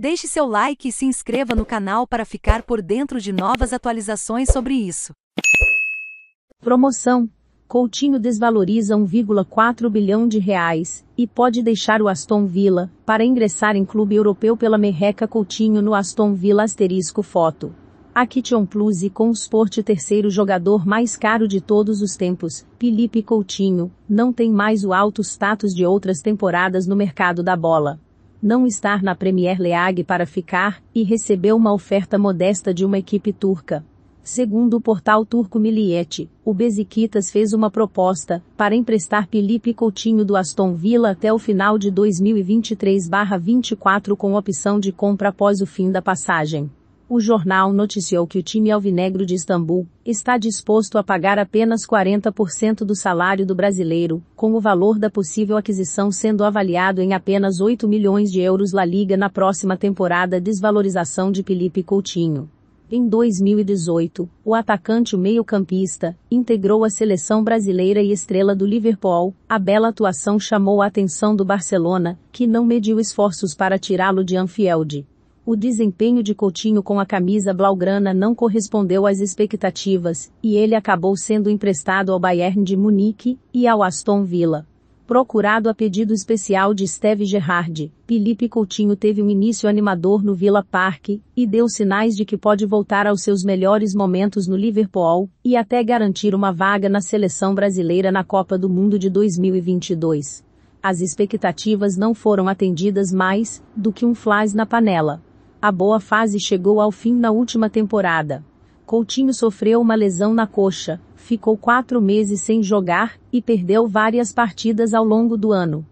Deixe seu like e se inscreva no canal para ficar por dentro de novas atualizações sobre isso. Promoção: Coutinho desvaloriza 1,4 bilhão de reais e pode deixar o Aston Villa para ingressar em clube europeu pela merreca Coutinho no Aston Villa asterisco foto. A Plus e com o Sport terceiro jogador mais caro de todos os tempos, Felipe Coutinho, não tem mais o alto status de outras temporadas no mercado da bola não estar na Premier League para ficar, e recebeu uma oferta modesta de uma equipe turca. Segundo o portal turco Milliyet, o Besiktas fez uma proposta para emprestar Felipe Coutinho do Aston Villa até o final de 2023/24 com opção de compra após o fim da passagem o jornal noticiou que o time alvinegro de Istambul está disposto a pagar apenas 40% do salário do brasileiro, com o valor da possível aquisição sendo avaliado em apenas 8 milhões de euros La Liga na próxima temporada desvalorização de Felipe Coutinho. Em 2018, o atacante meio-campista integrou a seleção brasileira e estrela do Liverpool. A bela atuação chamou a atenção do Barcelona, que não mediu esforços para tirá-lo de Anfield. O desempenho de Coutinho com a camisa blaugrana não correspondeu às expectativas, e ele acabou sendo emprestado ao Bayern de Munique e ao Aston Villa. Procurado a pedido especial de Steve Gerrard, Felipe Coutinho teve um início animador no Villa Park e deu sinais de que pode voltar aos seus melhores momentos no Liverpool e até garantir uma vaga na seleção brasileira na Copa do Mundo de 2022. As expectativas não foram atendidas mais do que um flash na panela. A boa fase chegou ao fim na última temporada. Coutinho sofreu uma lesão na coxa, ficou quatro meses sem jogar e perdeu várias partidas ao longo do ano.